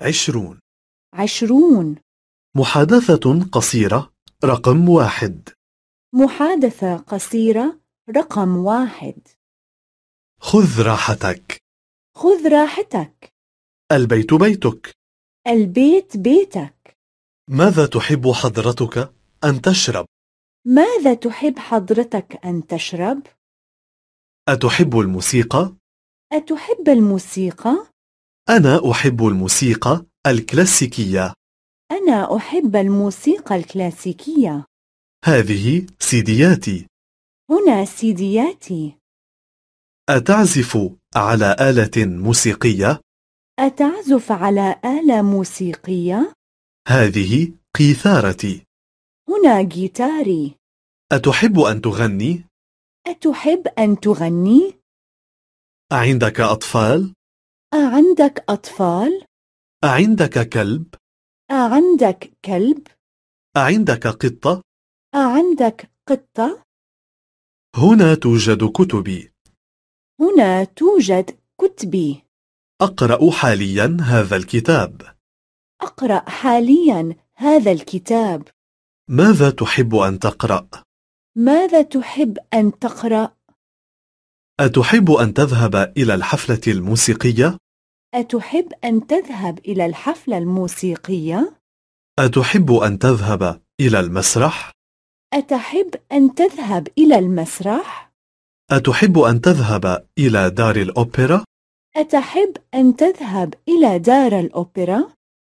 عشرون عشرون محادثة قصيرة رقم واحد محادثة قصيرة رقم واحد خذ راحتك خذ راحتك البيت بيتك البيت بيتك ماذا تحب حضرتك أن تشرب؟ ماذا تحب حضرتك أن تشرب؟ أتحب الموسيقى؟ أتحب الموسيقى؟ أنا أحب الموسيقى الكلاسيكية. أنا أحب الموسيقى الكلاسيكية. هذه سيدياتي. هنا سيدياتي. أتعزف على آلة موسيقية؟ أتعزف على آلة موسيقية؟ هذه قيثارتي. هنا جيتاري. أتحب أن تغني؟ أتحب أن تغني؟ عندك أطفال؟ أعندك أطفال؟ أعندك كلب؟ أعندك كلب؟ أعندك قطة؟ أعندك قطة؟ هنا توجد كتبي هنا توجد كتبي أقرأ حاليا هذا الكتاب أقرأ حاليا هذا الكتاب ماذا تحب أن تقرأ؟ ماذا تحب أن تقرأ؟ أتحب أن تذهب إلى الحفلة الموسيقية؟ أتحب أن تذهب إلى الحفلة الموسيقية؟ أتحب أن تذهب إلى المسرح؟ أتحب أن تذهب إلى المسرح؟ أتحب أن تذهب إلى دار الأوبرا؟ أتحب أن تذهب إلى دار الأوبرا؟